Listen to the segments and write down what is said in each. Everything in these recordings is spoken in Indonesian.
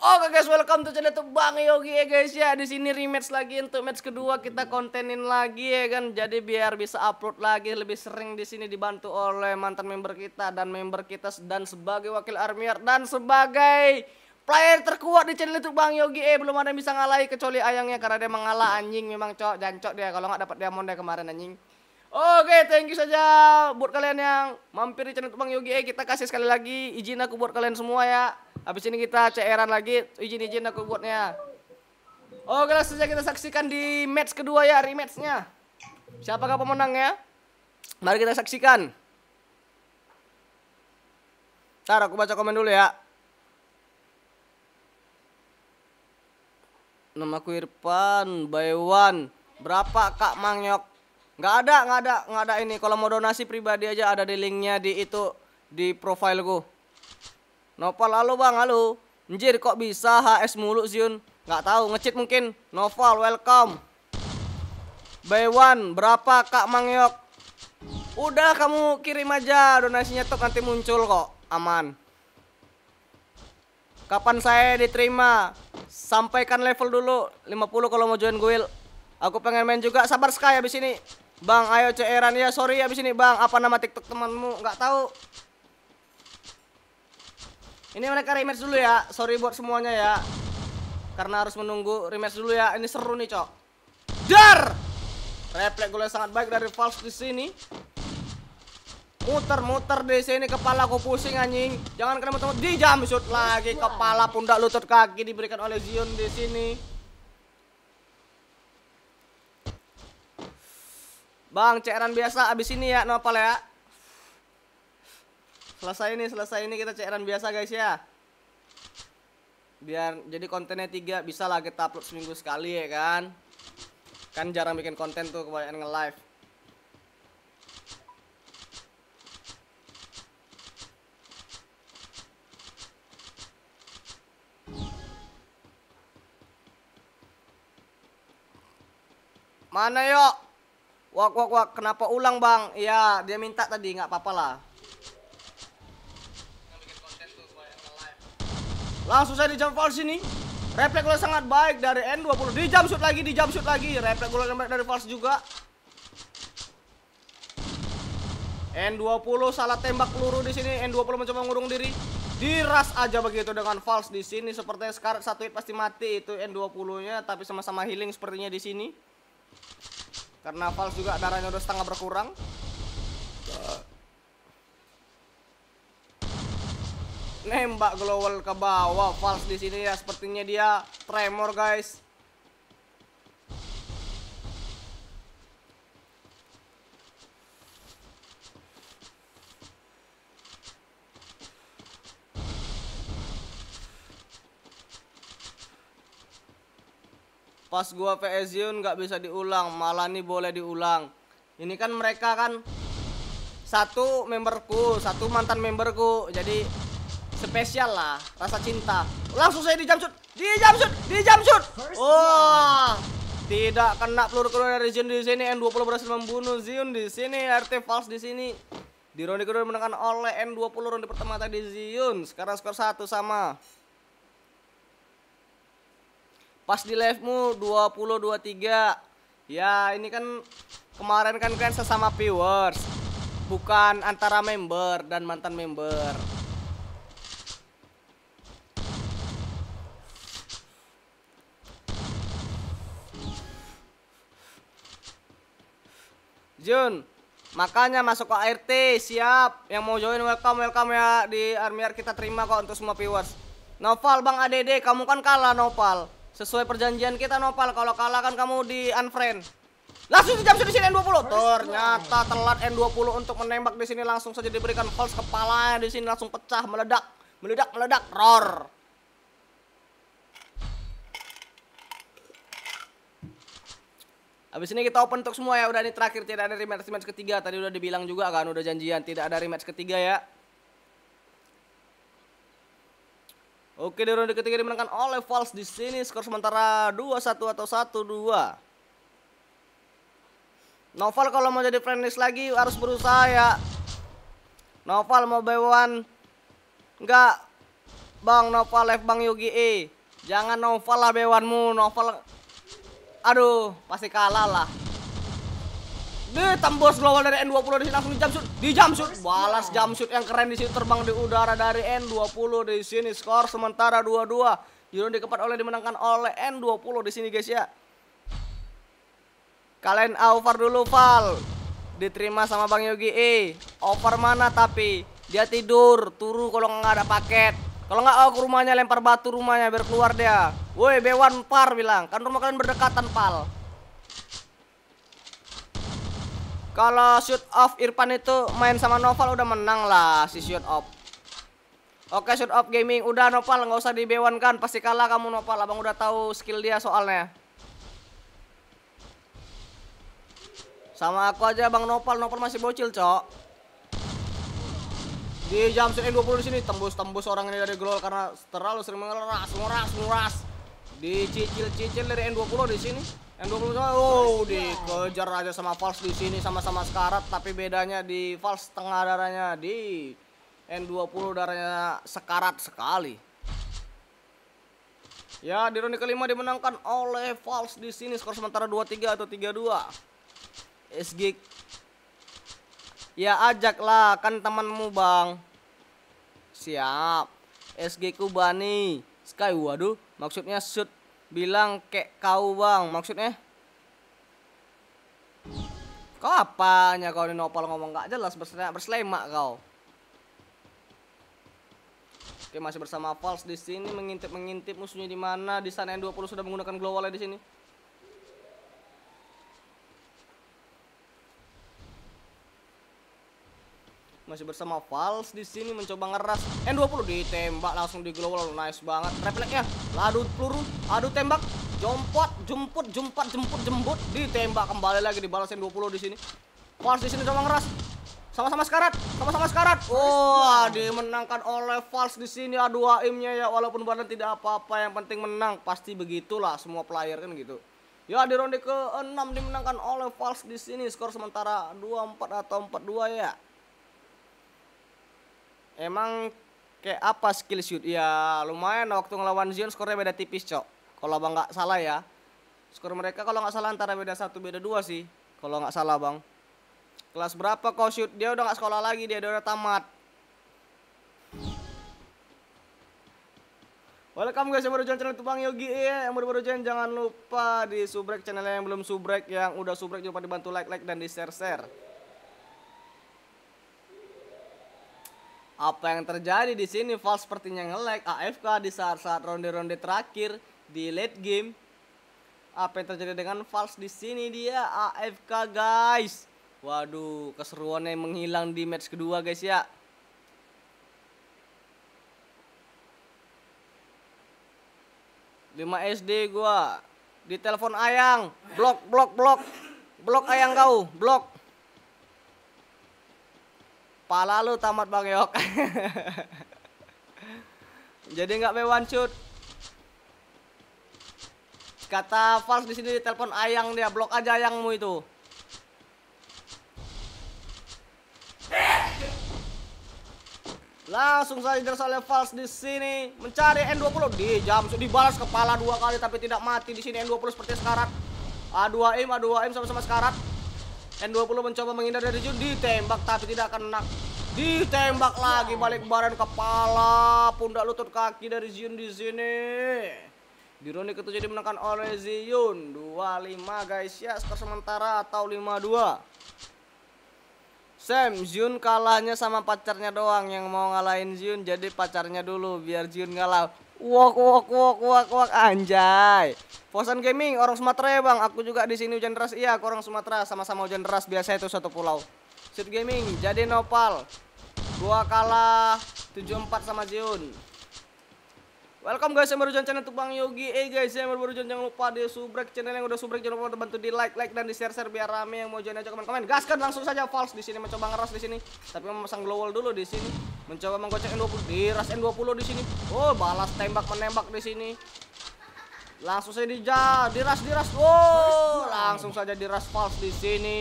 Oke guys, welcome to channel tuh Bang Yogi ya guys ya. Di sini rematch lagi untuk match kedua kita kontenin lagi ya kan. Jadi biar bisa upload lagi lebih sering di sini dibantu oleh mantan member kita dan member kita dan sebagai wakil armier dan sebagai player terkuat di channel YouTube Bang Yogi eh belum ada yang bisa ngalahi kecuali ayangnya karena dia mengalah anjing memang cok jancok dia kalau nggak dapat diamond dia kemarin anjing. Oke, okay, thank you saja buat kalian yang mampir di channel Bang Yogi. Eh, kita kasih sekali lagi izin aku buat kalian semua ya. Habis ini kita CR-an lagi, izin-izin aku buatnya. Oke, oh, langsung saja kita saksikan di match kedua ya, rematch-nya. Siapakah pemenangnya? Mari kita saksikan. Ntar aku baca komen dulu ya. nama Irfan, by one. Berapa Kak Mangyok? Nggak ada, nggak ada, nggak ada ini. Kalau mau donasi pribadi aja ada di linknya di itu di profilku. Novel halo bang halo. Anjir kok bisa HS mulu Zion? Nggak tahu ngecit mungkin. Novel welcome. B1 berapa Kak Mangyok? Udah kamu kirim aja donasinya tuh nanti muncul kok. Aman. Kapan saya diterima? Sampaikan level dulu 50 kalau mau join guild. Aku pengen main juga. Sabar sekali habis ini. Bang, ayo ceeran ya. Sorry habis ini, Bang. Apa nama TikTok temanmu? Nggak tahu. Ini mereka rematch dulu ya. Sorry buat semuanya ya. Karena harus menunggu rematch dulu ya. Ini seru nih, Cok. Dar! Refleks gue sangat baik dari false di sini. Muter-muter di sini kepala gue pusing anjing. Jangan kena muter, -muter. di jam shoot lagi kepala pundak lutut kaki diberikan oleh Zion di sini. Bang, cairan biasa abis ini ya, nopal ya. Selesai ini selesai ini kita cairan biasa guys ya. Biar jadi kontennya tiga bisa lah kita upload seminggu sekali ya kan. Kan jarang bikin konten tuh kebanyakan nge-live. Mana yuk? Wak wak wak, kenapa ulang bang? Iya, dia minta tadi, nggak apa-apa lah. Langsung saya di jump false ini Reflek gue sangat baik dari N20 di jump shoot lagi, di jump shoot lagi. Refleks gue baik dari False juga. N20 salah tembak peluru di sini. N20 mencoba ngurung diri. Diras aja begitu dengan False di sini. Sepertinya sekarang satu hit pasti mati itu N20-nya tapi sama-sama healing sepertinya di sini. Karena False juga darahnya udah setengah berkurang. nembak global ke bawah false di sini ya sepertinya dia tremor guys pas gua PSIun nggak bisa diulang malah nih boleh diulang ini kan mereka kan satu memberku satu mantan memberku jadi spesial lah rasa cinta langsung saya dijam shoot dijam shoot shoot wah oh, tidak kena peluru keluar dari Zion di sini N20 berhasil membunuh Zion di sini RT false di sini di ronde kedua dimenangkan oleh N20 ronde pertama tadi Zion sekarang skor satu sama pas di live mu 2023 ya ini kan kemarin kan kan sesama viewers bukan antara member dan mantan member Jun, makanya masuk ke ART, siap. Yang mau join welcome, welcome ya di Armiar kita terima kok untuk semua viewers. Noval, Bang ADD, kamu kan kalah Noval. Sesuai perjanjian kita Noval, kalau kalah kan kamu di unfriend. Langsung jam di sini N20. Ternyata telat N20 untuk menembak di sini langsung saja diberikan false kepalanya di sini langsung pecah, meledak, meledak, meledak, roar. Abis ini kita open untuk semua ya. Udah ini terakhir tidak ada rematch rematch ketiga. Tadi udah dibilang juga kan, udah janjian tidak ada rematch ketiga ya. Oke, di ronde ketiga dimenangkan oleh Vals di sini skor sementara 2-1 atau 1-2. novel kalau mau jadi friendless lagi harus berusaha ya. novel mau bewan. Enggak. Bang novel left Bang Yogi. E. Jangan novel lah bewanmu. novel Aduh, pasti kalah lah. Nih, tembus global dari N20 di sini langsung jump shoot. Di jump shoot, balas jump shoot yang keren di sini terbang di udara dari N20 di sini skor sementara 2-2. Yuron dikepat oleh dimenangkan oleh N20 di sini guys ya. Kalian over dulu Val. Diterima sama Bang Yogi eh Over mana tapi? Dia tidur, turu kalau nggak ada paket. Kalau nggak aku oh, rumahnya lempar batu rumahnya biar keluar dia. Woi, Bewan par bilang, kan rumah kalian berdekatan, pal. Kalau shoot off Irfan itu main sama Noval udah menang lah si shoot off. Oke, shoot off gaming. Udah Noval nggak usah dibewankan pasti kalah kamu Noval. Abang udah tahu skill dia soalnya. Sama aku aja Bang Nopal, Nopal masih bocil, Cok. Di jam sini 20 eh, di sini tembus-tembus orang ini dari Glol karena terlalu sering mengeras, nguras, nguras. Dicicil-cicil dari N20 di sini. N20 sama oh iya. dikejar aja sama Vals di sini sama-sama sekarat tapi bedanya di Vals tengah darahnya di N20 darahnya sekarat sekali. Ya, di ronde kelima dimenangkan oleh Vals di sini skor sementara 23 atau 32. SG Ya ajaklah kan temanmu bang Siap SG ku Bani Sky waduh maksudnya shoot Bilang kek kau bang maksudnya Kau apanya kau di nopal ngomong gak jelas berselemak kau Oke masih bersama False di sini mengintip mengintip musuhnya di mana di sana N20 sudah menggunakan glow wall di sini masih bersama Vals di sini mencoba ngeras N20 ditembak langsung di global nice banget refleksnya ladu peluru adu tembak jompot jemput jempat jemput jemput ditembak kembali lagi dibalas N20 di sini Vals di sini coba ngeras sama-sama sekarat, sama-sama sekarat. Wah, oh, dimenangkan oleh Vals di sini. adu aimnya ya walaupun badan tidak apa-apa, yang penting menang. Pasti begitulah semua player kan gitu. Ya, di ronde ke-6 dimenangkan oleh Vals di sini. Skor sementara 2-4 atau 4-2 ya. Emang kayak apa skill shoot? Ya lumayan waktu ngelawan Zion skornya beda tipis cok. Kalau abang nggak salah ya. Skor mereka kalau nggak salah antara beda satu beda dua sih. Kalau nggak salah bang. Kelas berapa kau shoot? Dia udah nggak sekolah lagi dia, udah tamat. Welcome guys yang baru join channel itu Bang Yogi ya. Yang baru baru join jangan lupa di subrek channel yang belum subrek yang udah subrek jangan lupa dibantu like like dan di share share. Apa yang terjadi di sini? seperti sepertinya ngelag AFK di saat-saat ronde-ronde terakhir di late game. Apa yang terjadi dengan Vals di sini? Dia AFK, guys. Waduh, keseruannya menghilang di match kedua, guys ya. Lima SD gua di telepon ayang blok blok blok blok ayang kau blok Pala lu tamat Bang Yok. Jadi nggak mewan cut. Kata Fals di sini telepon Ayang dia, blok aja Ayangmu itu. Langsung saja dari oleh Fals di sini mencari N20 di jam dibalas kepala dua kali tapi tidak mati di sini N20 seperti sekarat. A2M A2M sama-sama sekarat. N20 mencoba menghindar dari judi Ditembak tapi tidak kena Ditembak lagi balik badan kepala, pundak lutut kaki dari Zion di sini. Di ronde ketujuh dimenangkan oleh Zion 25 guys ya skor sementara atau 52 Sam Zion kalahnya sama pacarnya doang yang mau ngalahin Zion jadi pacarnya dulu biar Zion ngalah. Wok wok wok wok wok anjay. Fosan Gaming, orang Sumatera ya bang. Aku juga di sini hujan deras. Iya, aku orang Sumatera. Sama-sama hujan deras. Biasa itu satu pulau. Shoot Gaming, jadi Nopal. Gua kalah 74 sama Jun. Welcome guys yang baru join channel bang Yogi. Eh guys yang baru, baru join jangan lupa di subrek channel yang udah subrek jangan lupa bantu di like like dan di share share biar rame yang mau join aja komen komen. Gaskan langsung saja false di sini mencoba ngeras di sini. Tapi memasang glow wall dulu di sini mencoba menggocek N20 diras N20 di sini oh balas tembak menembak di sini langsung saja dija diras diras oh langsung saja diras false di sini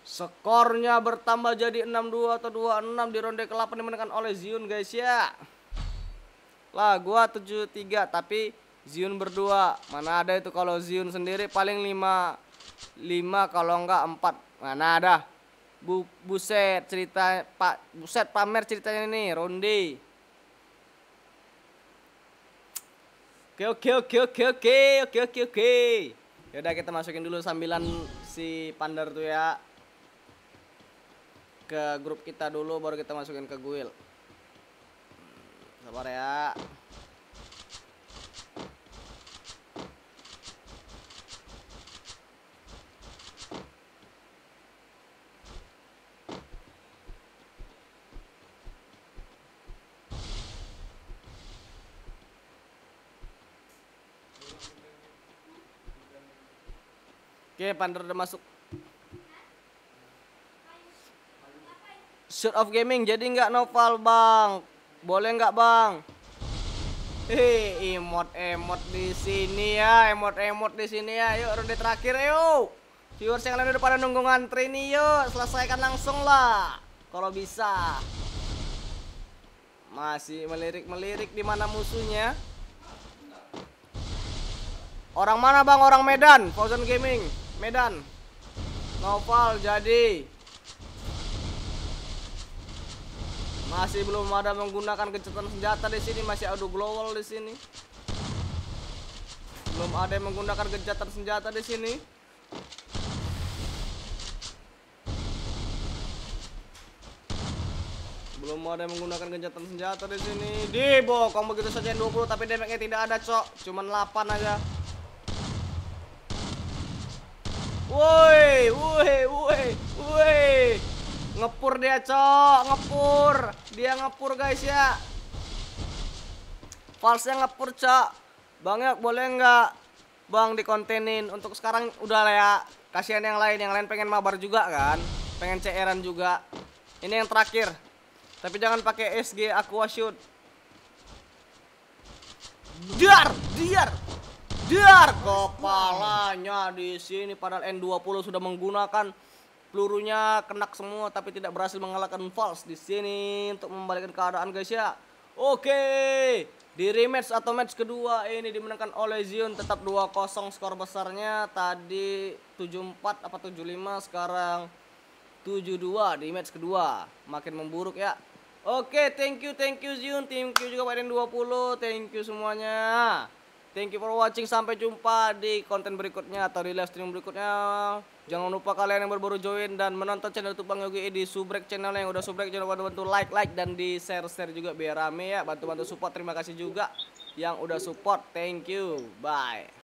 Skornya bertambah jadi 6-2 atau 2-6 di ronde ke-8 dimenangkan oleh Zion guys ya. Lah gua 7-3 tapi Zion berdua. Mana ada itu kalau Zion sendiri paling 5 5 kalau enggak 4. Mana ada. Bu, buset cerita Pak buset pamer ceritanya ini ronde. Oke oke oke oke oke oke oke oke. Yaudah kita masukin dulu sambilan si pander tuh ya ke grup kita dulu baru kita masukin ke guild. Hmm, sabar ya. Oke, Pander udah masuk. Shoot of gaming jadi nggak novel bang, boleh nggak bang? Hei, eh, emot emot di sini ya, emot emot di sini ya. Yuk ronde terakhir yuk. Viewers yang lain udah pada nunggu ngantri nih yuk, selesaikan langsung lah, kalau bisa. Masih melirik melirik di mana musuhnya? Orang mana bang? Orang Medan, Fauzan Gaming. Medan Noval jadi masih belum ada menggunakan kecepatan senjata di sini masih adu global di sini belum ada yang menggunakan kecepatan senjata di sini. Belum ada yang menggunakan gencatan senjata di sini. di bokong begitu saja yang 20 tapi damage-nya tidak ada, Cok. Cuman 8 aja. Woi, woi, woi, woi. Ngepur dia, Cok. Ngepur. Dia ngepur, guys, ya. Falsnya ngepur, Cok. Bang, ya, boleh nggak Bang dikontenin? Untuk sekarang udah lah ya. Kasihan yang lain, yang lain pengen mabar juga kan? Pengen cr juga. Ini yang terakhir. Tapi jangan pakai SG Aqua Shoot. Diar, diar biar kepalanya di sini padahal N20 sudah menggunakan pelurunya kenak semua tapi tidak berhasil mengalahkan False di sini untuk membalikkan keadaan guys ya. Oke, di rematch atau match kedua ini dimenangkan oleh Zion tetap 2-0 skor besarnya tadi 74 apa 75 sekarang 72 di match kedua makin memburuk ya. Oke, thank you, thank you Zion, thank you juga pada 20, thank you semuanya. Thank you for watching. Sampai jumpa di konten berikutnya atau di live stream berikutnya. Jangan lupa kalian yang baru-baru join dan menonton channel YouTube Bang Yogi di Subrek channel yang udah Subrek jangan lupa bantu like like dan di share share juga biar rame ya. Bantu bantu support. Terima kasih juga yang udah support. Thank you. Bye.